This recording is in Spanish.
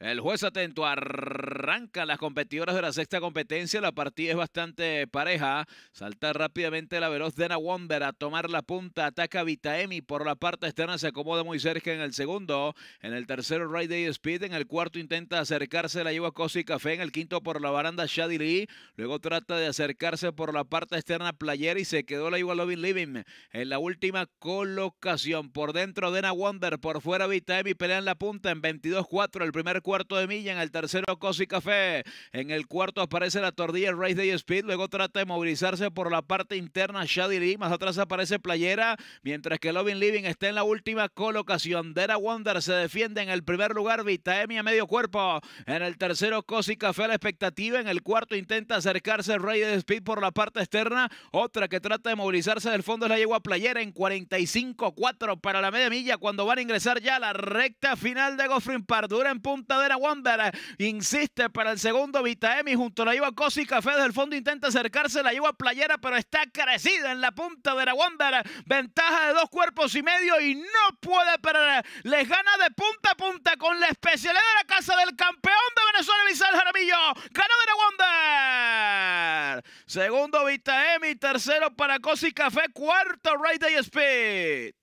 El juez atento arranca las competidoras de la sexta competencia. La partida es bastante pareja. Salta rápidamente la veloz Dana Wonder a tomar la punta. Ataca Vitaemi por la parte externa. Se acomoda muy cerca en el segundo. En el tercero, Ray Day Speed. En el cuarto, intenta acercarse. La lleva Cosi Café. En el quinto, por la baranda, Shadi Lee. Luego trata de acercarse por la parte externa, Player. Y se quedó la Iwa Loving Living. En la última colocación. Por dentro, Dana Wonder. Por fuera, Vitaemi pelea en la punta en 22-4. El primer cuarto de milla, en el tercero Cosi Café, en el cuarto aparece la tordilla Race Day Speed, luego trata de movilizarse por la parte interna Shady Lee, más atrás aparece Playera, mientras que Loving Living está en la última colocación. Dera Wonder se defiende en el primer lugar, Vitaemi a medio cuerpo, en el tercero Cosi Café la expectativa, en el cuarto intenta acercarse Race Day Speed por la parte externa, otra que trata de movilizarse del fondo es la yegua Playera en 45-4 para la media milla cuando van a ingresar ya a la recta final de Goffrin Pardura en punta la Wonder insiste para el segundo Vitaemi junto a la Iba Cosi Café desde el fondo intenta acercarse la Iba Playera pero está crecida en la punta de la Wonder ventaja de dos cuerpos y medio y no puede perder les gana de punta a punta con la especialidad de la casa del campeón de Venezuela Vizal Jaramillo gana de la Wonder segundo Vitaemi tercero para Cosi Café cuarto Ray Day Speed